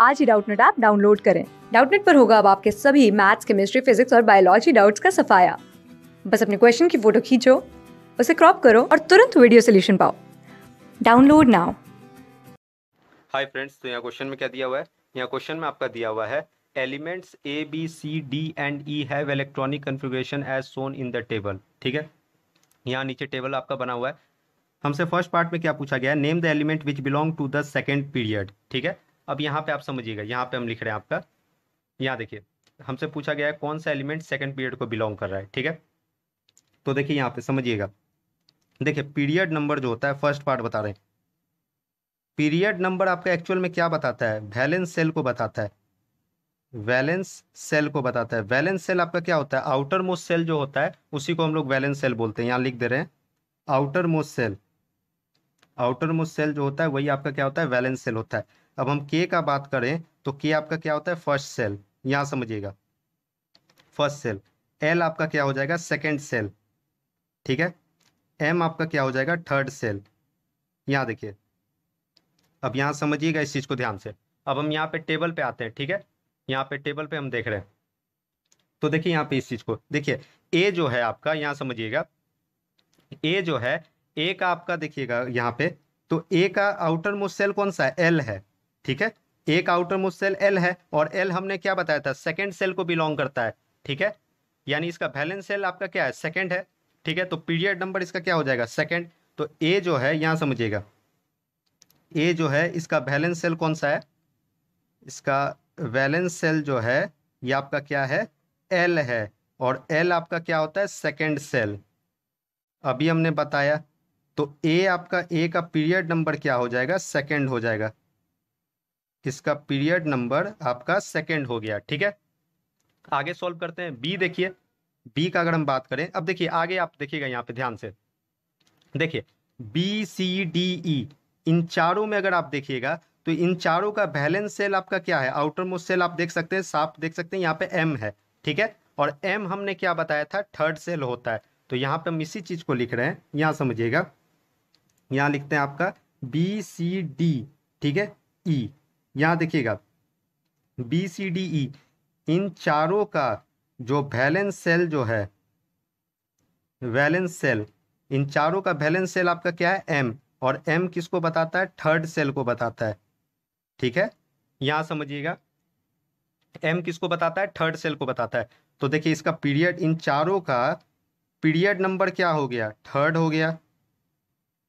आज ही Doubtnut app download करें डाउटनेट पर होगा अब आपके सभी मैथ्स केमिस्ट्री फिजिक्स और बायोलॉजी डाउट्स का सफाया बस अपने क्वेश्चन की फोटो खींचो उसे क्रॉप करो और तुरंत वीडियो सोल्यूशन पाओ डाउनलोड नाउ हाय फ्रेंड्स तो यहाँ क्वेश्चन में क्या दिया हुआ है यहाँ क्वेश्चन में आपका दिया हुआ है elements A B C D and E have electronic configuration as shown in the table ठीक है यहाँ नीचे टेबल आपका बना हुआ है हमसे फर्स्ट पार्ट में क्या पूछा गया है name the element which belong to the second period ठीक है अब यहाँ पे आप समझिएगा यहाँ पे हम लिख रहे हैं आपका यहाँ देखिए हमसे पूछा गया है कौन सा एलिमेंट सेकंड पीरियड को बिलोंग कर रहा है ठीक है तो देखिए यहाँ पे समझिएगा देखिए पीरियड नंबर जो होता है फर्स्ट पार्ट बता रहे पीरियड नंबर आपका एक्चुअल में क्या बताता है वैलेंस सेल को बताता है वैलेंस सेल को बताता है वैलेंस सेल आपका क्या होता है आउटर मोस्ट सेल जो होता है उसी को हम लोग वैलेंस सेल बोलते हैं यहाँ लिख दे रहे हैं outermost shell outermost shell जो होता है वही आपका क्या होता है वैलेंस सेल होता है अब हम के का बात करें तो के आपका क्या होता है फर्स्ट सेल यहां समझिएगा फर्स्ट सेल एल आपका क्या हो जाएगा सेकेंड सेल ठीक है एम आपका क्या हो जाएगा थर्ड सेल यहाँ देखिए अब यहां समझिएगा इस चीज़ को ध्यान से अब हम यहाँ पे टेबल पे आते हैं ठीक है यहाँ पे टेबल पे हम देख रहे हैं तो देखिए यहाँ पे इस चीज़ को देखिए ए जो है आपका यहाँ समझिएगा ए जो है ए का आपका देखिएगा यहाँ पे तो ए का आउटर मोस्ट सेल कौन सा है एल है ठीक है एक आउटर मोस्ट सेल एल है और एल हमने क्या बताया था सेकेंड सेल को बिलोंग करता है ठीक है यानी इसका बैलेंस सेल आपका क्या है सेकेंड है ठीक है तो पीरियड नंबर इसका क्या हो जाएगा सेकेंड तो ए जो है यहाँ समझिएगा ए जो है इसका बैलेंस सेल कौन सा है इसका बैलेंस सेल जो है ये आपका क्या है एल है और एल आपका क्या होता है सेकेंड सेल अभी हमने बताया तो ए आपका ए का पीरियड नंबर क्या हो जाएगा सेकेंड हो जाएगा इसका पीरियड नंबर आपका सेकेंड हो गया ठीक है आगे सॉल्व करते हैं बी देखिए बी का अगर हम बात करें अब देखिए आगे आप देखिएगा यहाँ पे ध्यान से देखिए बी सी डी ई इन चारों में अगर आप देखिएगा तो इन चारों का बैलेंस सेल आपका क्या है आउटर मोस्ट सेल आप देख सकते हैं साफ देख सकते हैं यहाँ पे एम है ठीक है और एम हमने क्या बताया था थर्ड सेल होता है तो यहाँ पे हम इसी चीज़ को लिख रहे हैं यहाँ समझिएगा यहाँ लिखते हैं आपका बी सी डी ठीक है ई यहाँ देखिएगा बी सी डी ई इन चारों का जो बैलेंस सेल जो है वैलेंस सेल इन चारों का बैलेंस सेल आपका क्या है एम और एम किसको बताता है थर्ड सेल को बताता है ठीक है यहाँ समझिएगा एम किसको बताता है थर्ड सेल को बताता है तो देखिए इसका पीरियड इन चारों का पीरियड नंबर क्या हो गया थर्ड हो गया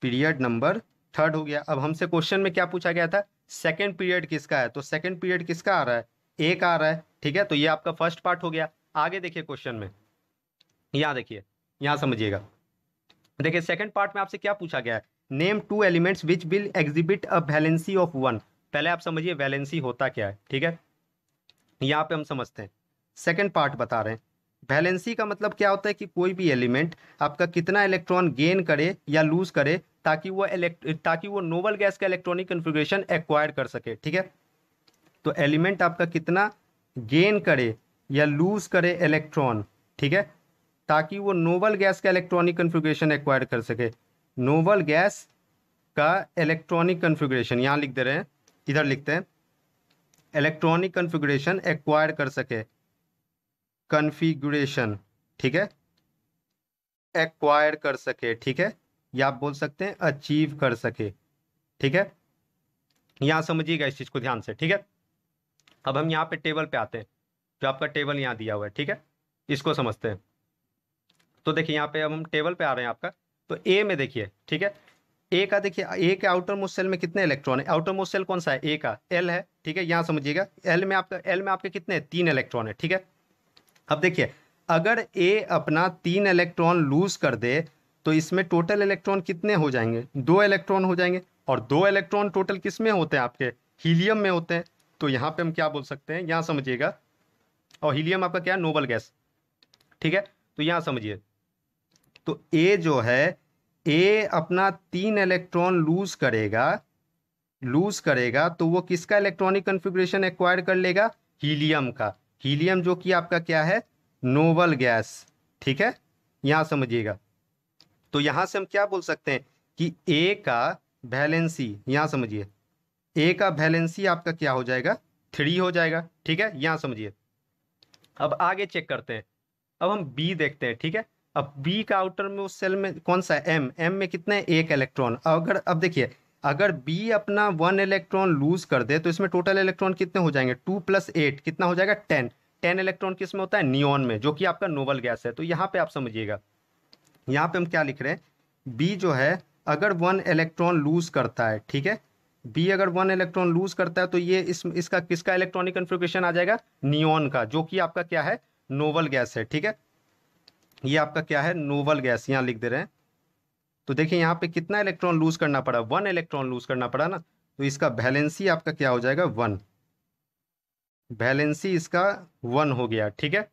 पीरियड नंबर थर्ड हो गया अब हमसे क्वेश्चन में क्या पूछा गया था सेकेंड पीरियड किसका है तो सेकेंड पीरियड किसका आ रहा है एक आ रहा है ठीक है तो ये आपका फर्स्ट पार्ट हो गया आगे देखिए क्वेश्चन में यहां देखिए यहां समझिएगा देखिए सेकेंड पार्ट में आपसे क्या पूछा गया है name two elements which will exhibit a valency of one पहले आप समझिए वैलेंसी होता क्या है ठीक है यहां पे हम समझते हैं सेकेंड पार्ट बता रहे हैं वैलेंसी का मतलब क्या होता है कि कोई भी एलिमेंट आपका कितना इलेक्ट्रॉन गेन करे या लूज करे ताकि वो ताकि वो नोबल गैस का इलेक्ट्रॉनिक कन्फिग्रेशन एक्वायर कर सके ठीक है तो एलिमेंट आपका कितना गेन करे या लूज करे इलेक्ट्रॉन ठीक है ताकि वो नोबल गैस का इलेक्ट्रॉनिक कन्फिग्रेशन एक्वायर कर सके नोबल गैस का इलेक्ट्रॉनिक कन्फिग्रेशन यहाँ लिख दे रहे हैं इधर लिखते हैं इलेक्ट्रॉनिक कन्फिग्रेशन एक्वायर कर सके कन्फिग्रेशन ठीक है एक्वायर कर सके ठीक है या आप बोल सकते हैं अचीव कर सके ठीक है यहां समझिएगा इस चीज़ को ध्यान से ठीक है अब हम यहाँ पे टेबल पे आते हैं जो आपका टेबल यहाँ दिया हुआ है ठीक है इसको समझते हैं तो देखिए यहाँ पे अब हम टेबल पे आ रहे हैं आपका तो ए में देखिए ठीक है ए का देखिए ए के आउटर मोस्ट सेल में कितने इलेक्ट्रॉन है आउटर मोस्ट सेल कौन सा है ए का एल है ठीक है यहाँ समझिएगा एल में आपका एल में आपके कितने है? तीन इलेक्ट्रॉन है ठीक है अब देखिए अगर ए अपना तीन इलेक्ट्रॉन लूज कर दे तो इसमें टोटल इलेक्ट्रॉन कितने हो जाएंगे दो इलेक्ट्रॉन हो जाएंगे और दो इलेक्ट्रॉन टोटल किस में होते हैं आपके हीलियम में होते हैं तो यहाँ पे हम क्या बोल सकते हैं यहाँ समझिएगा और हीलियम आपका क्या नोबल गैस ठीक है तो यहाँ समझिए तो ए जो है ए अपना तीन इलेक्ट्रॉन लूज करेगा लूज करेगा तो वो किसका इलेक्ट्रॉनिक कन्फिग्रेशन एक्वायर कर लेगा हीलियम का हीलियम जो कि आपका क्या है नोबल गैस ठीक है यहाँ समझिएगा तो यहां से हम क्या बोल सकते हैं कि ए का वैलेंसी यहां समझिए ए का वैलेंसी आपका क्या हो जाएगा थ्री हो जाएगा ठीक है यहां समझिए अब आगे चेक करते हैं अब हम बी देखते हैं ठीक है अब बी का आउटर में उस सेल में कौन सा है एम एम में कितना है एक इलेक्ट्रॉन अगर अब देखिए अगर बी अपना वन इलेक्ट्रॉन लूज कर दे तो इसमें टोटल इलेक्ट्रॉन कितने हो जाएंगे टू प्लस एट कितना हो जाएगा टेन टेन इलेक्ट्रॉन किस में होता है नियॉन में जो कि आपका नोबल गैस है तो यहाँ पे आप समझिएगा यहाँ पे हम क्या लिख रहे हैं बी जो है अगर वन इलेक्ट्रॉन लूज करता है ठीक है बी अगर वन इलेक्ट्रॉन लूज करता है तो ये इस इसका किसका इलेक्ट्रॉनिक कन्फ्यूगेशन आ जाएगा नियोन का जो कि आपका क्या है नोवल गैस है ठीक है ये आपका क्या है नोवल गैस यहाँ लिख दे रहे हैं तो देखिए यहाँ पे कितना इलेक्ट्रॉन लूज करना पड़ा वन इलेक्ट्रॉन लूज करना पड़ा ना तो इसका बैलेंसी आपका क्या हो जाएगा वन बैलेंसी इसका वन हो गया ठीक है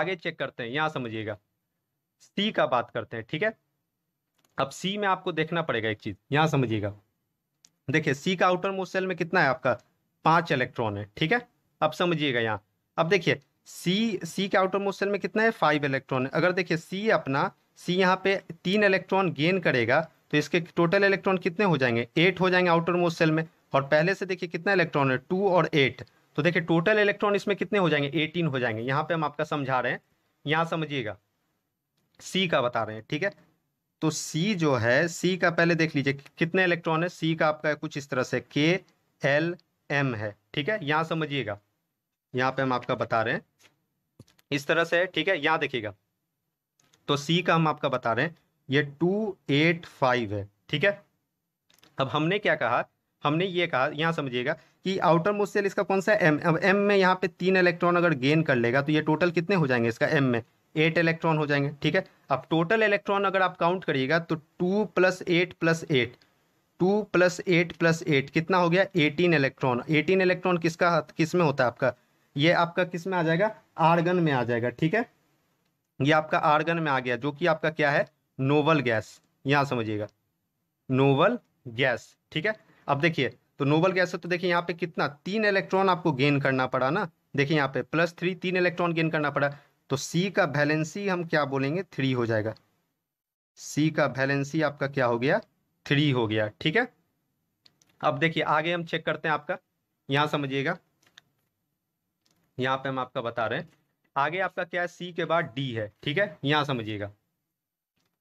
आगे चेक करते हैं यहाँ समझिएगा सी का बात करते हैं ठीक है अब सी में आपको देखना पड़ेगा एक चीज यहां समझिएगा देखिए सी का आउटर मोस्ट सेल में कितना है आपका पांच इलेक्ट्रॉन है ठीक है अब समझिएगा यहाँ अब देखिए सी सी के आउटर मोस्ट सेल में कितना है फाइव इलेक्ट्रॉन है अगर देखिए सी अपना सी यहाँ पे तीन इलेक्ट्रॉन गेन करेगा तो इसके टोटल इलेक्ट्रॉन कितने हो जाएंगे एट हो जाएंगे आउटर मोस्ट सेल में और पहले से देखिए कितना इलेक्ट्रॉन है टू और एट तो देखिए टोटल इलेक्ट्रॉन इसमें कितने हो जाएंगे एटीन हो जाएंगे यहाँ पे हम आपका समझा रहे हैं यहाँ समझिएगा सी का बता रहे हैं ठीक है तो सी जो है सी का पहले देख लीजिए कितने इलेक्ट्रॉन है सी का आपका कुछ इस तरह से के एल एम है ठीक है यहाँ समझिएगा यहाँ पे हम आपका बता रहे हैं इस तरह से ठीक है यहाँ देखिएगा तो सी का हम आपका बता रहे हैं ये टू एट फाइव है ठीक है अब हमने क्या कहा हमने ये कहा यहाँ समझिएगा कि आउटर मोस्ट सेल इसका कौन सा एम अब एम में यहाँ पे तीन इलेक्ट्रॉन अगर गेन कर लेगा तो ये टोटल कितने हो जाएंगे इसका एम में एट इलेक्ट्रॉन हो जाएंगे ठीक है अब टोटल इलेक्ट्रॉन अगर आप काउंट करिएगा तो two plus eight plus eight two plus eight plus eight कितना हो गया एटीन इलेक्ट्रॉन एटीन इलेक्ट्रॉन किसका किस में होता है आपका ये आपका किस में आ जाएगा आर्गन में आ जाएगा ठीक है ये आपका आर्गन में आ गया जो कि आपका क्या है नोवल गैस यहां समझिएगा नोवल गैस ठीक है अब देखिए तो नोबल गैस है तो देखिए यहाँ पे कितना तीन इलेक्ट्रॉन आपको गेन करना पड़ा ना देखिए यहाँ पे प्लस थ्री तीन इलेक्ट्रॉन गेन करना पड़ा तो सी का वैलेंसी हम क्या बोलेंगे थ्री हो जाएगा सी का वैलेंसी आपका क्या हो गया थ्री हो गया ठीक है अब देखिए आगे हम चेक करते हैं आपका यहां समझिएगा यहां पे हम आपका बता रहे हैं आगे आपका क्या है सी के बाद डी है ठीक है यहां समझिएगा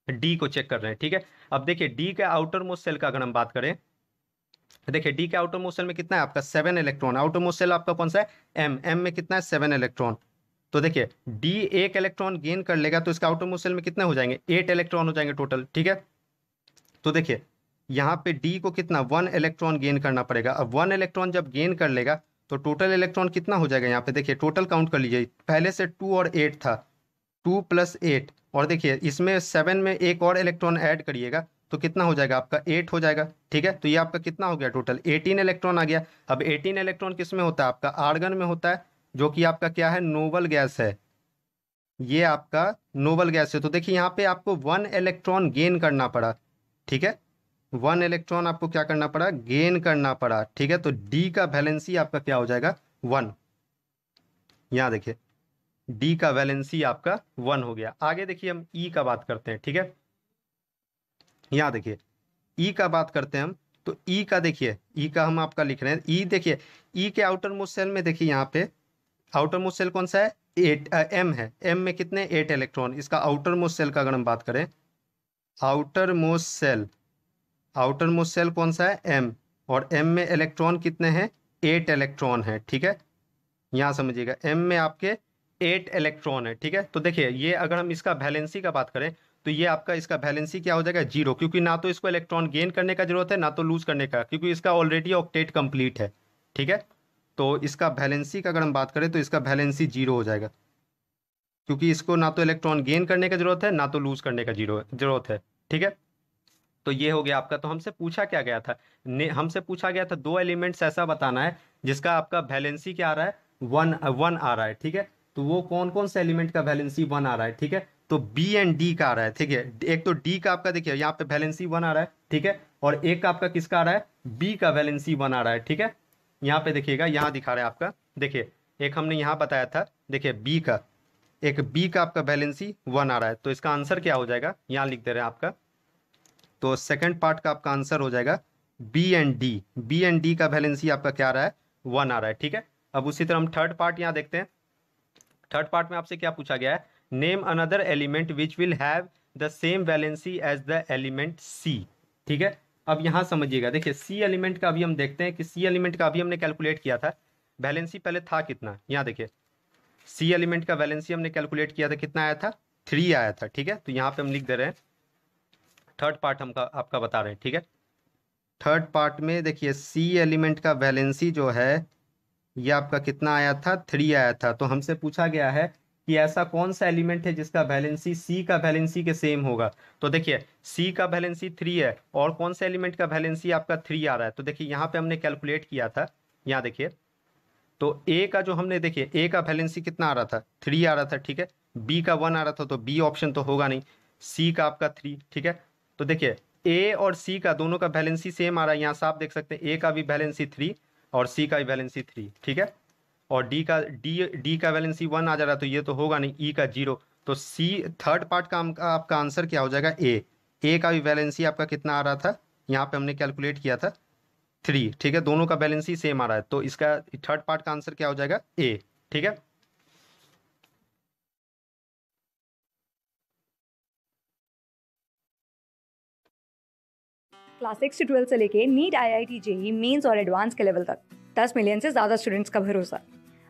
डी को चेक कर रहे हैं ठीक है अब देखिए डी के आउटर मोस्ट सेल का अगर हम बात करें देखिए डी के आउटर मोस्ट सेल में कितना है आपका seven electron outermost shell आपका कौन सा है एम एम में कितना है सेवन इलेक्ट्रॉन तो देखिए डी एक इलेक्ट्रॉन गेन कर लेगा तो इसका आउटोमोस्ट सेल में कितने हो जाएंगे एट इलेक्ट्रॉन हो जाएंगे टोटल ठीक है तो देखिए यहाँ पे डी को कितना वन इलेक्ट्रॉन गेन करना पड़ेगा अब वन इलेक्ट्रॉन जब गेन कर लेगा तो टोटल इलेक्ट्रॉन कितना हो जाएगा यहाँ पे देखिए टोटल काउंट कर लीजिए पहले से टू और एट था टू प्लस एट और देखिए इसमें सेवन में एक और इलेक्ट्रॉन ऐड करिएगा तो कितना हो जाएगा आपका एट हो जाएगा ठीक है तो ये आपका कितना हो गया टोटल एटीन इलेक्ट्रॉन आ गया अब एटीन इलेक्ट्रॉन किस में होता है आपका आर्गन में होता है जो कि आपका क्या है नोबल गैस है ये आपका नोबल गैस है तो देखिए यहाँ पे आपको वन इलेक्ट्रॉन गेन करना पड़ा ठीक है वन इलेक्ट्रॉन आपको क्या करना पड़ा गेन करना पड़ा ठीक है तो डी का वैलेंसी आपका क्या हो जाएगा वन यहाँ देखिए डी का वैलेंसी आपका वन हो गया आगे देखिए हम ई e का बात करते हैं ठीक है यहाँ देखिए ई e का बात करते हैं हम तो ई e का देखिए ई e का हम आपका लिख रहे हैं ई e देखिए ई e के आउटर मोस्ट सेल में देखिए यहाँ पे आउटर मोस्ट सेल कौन सा है एट एम है एम में कितने एट इलेक्ट्रॉन इसका आउटर मोस्ट सेल का अगर हम बात करें outermost shell outermost shell कौन सा है एम और एम में इलेक्ट्रॉन कितने हैं एट इलेक्ट्रॉन है ठीक है यहाँ समझिएगा एम में आपके एट इलेक्ट्रॉन है ठीक है तो देखिए ये अगर हम इसका बैलेंसी का बात करें तो ये आपका इसका बैलेंसी क्या हो जाएगा जीरो क्योंकि ना तो इसको इलेक्ट्रॉन गेन करने का जरूरत है ना तो लूज करने का क्योंकि इसका ऑलरेडी ऑक्टेट कंप्लीट है ठीक है तो इसका वैलेंसी का अगर हम बात करें तो इसका वैलेंसी जीरो हो जाएगा क्योंकि इसको ना तो इलेक्ट्रॉन गेन करने का जरूरत है ना तो लूज करने का जीरो जरूरत है ठीक है तो ये हो गया आपका तो हमसे पूछा क्या गया था हमसे पूछा गया था दो एलिमेंट्स ऐसा बताना है जिसका आपका वैलेंसी क्या आ रहा है वन वन आ रहा है ठीक है तो वो कौन कौन से एलिमेंट का वैलेंसी वन आ रहा है ठीक है तो बी एंड डी का आ रहा है ठीक है एक तो डी का आपका देखिए यहाँ पे वैलेंसी वन आ रहा है ठीक है और एक का आपका किसका आ रहा है बी का वैलेंसी वन आ रहा है ठीक है यहाँ पे देखिएगा यहाँ दिखा रहे हैं आपका देखिए एक हमने यहाँ बताया था देखिए बी का एक बी का आपका वैलेंसी वन आ रहा है तो इसका आंसर क्या हो जाएगा यहाँ लिख दे रहे हैं आपका तो सेकंड पार्ट का आपका आंसर हो जाएगा B and D B and D का वैलेंसी आपका क्या आ रहा है वन आ रहा है ठीक है अब उसी तरह हम थर्ड पार्ट यहाँ देखते हैं थर्ड पार्ट में आपसे क्या पूछा गया है name another element which will have the same valency as the element C ठीक है अब यहाँ समझिएगा देखिए सी एलिमेंट का अभी हम देखते हैं कि सी एलिमेंट का अभी हमने कैलकुलेट किया था बैलेंसी पहले था कितना यहाँ देखिए सी एलिमेंट का बैलेंसी हमने कैलकुलेट किया था कितना आया था थ्री आया था ठीक है तो यहाँ पे हम लिख दे रहे हैं थर्ड पार्ट का, आपका बता रहे हैं ठीक है थर्ड पार्ट में देखिए सी एलिमेंट का बैलेंसी जो है ये आपका कितना आया था थ्री आया था तो हमसे पूछा गया है कि ऐसा कौन सा एलिमेंट है जिसका वैलेंसी सी का वैलेंसी के सेम होगा तो देखिए सी का वैलेंसी थ्री है और कौन सा एलिमेंट का वैलेंसी आपका थ्री आ रहा है तो देखिए यहाँ पे हमने कैलकुलेट किया था यहाँ देखिए तो ए का जो हमने देखिए ए का वैलेंसी कितना आ रहा था थ्री आ रहा था ठीक है बी का वन आ रहा था तो बी ऑप्शन तो होगा नहीं सी का आपका थ्री ठीक है तो देखिए ए और सी का दोनों का वैलेंसी सेम आ रहा है यहाँ से आप देख सकते हैं ए का भी वैलेंसी थ्री और सी का भी वैलेंसी थ्री ठीक है और डी का डी डी का वैलेंसी वन आ जा रहा है तो ये तो होगा नहीं ई e का जीरो तो सी थर्ड पार्ट का आपका आंसर क्या हो जाएगा ए ए का भी वैलेंसी आपका कितना आ रहा था यहाँ पे हमने कैलकुलेट किया था थ्री ठीक है दोनों का बैलेंसी सेम आ रहा है तो इसका थर्ड पार्ट का आंसर क्या हो जाएगा ए ठीक है क्लास सिक्स से ट्वेल्थ से लेके NEET I I T JEE mains और एडवांस के लेवल तक दस मिलियन से ज़्यादा स्टूडेंट्स का भरोसा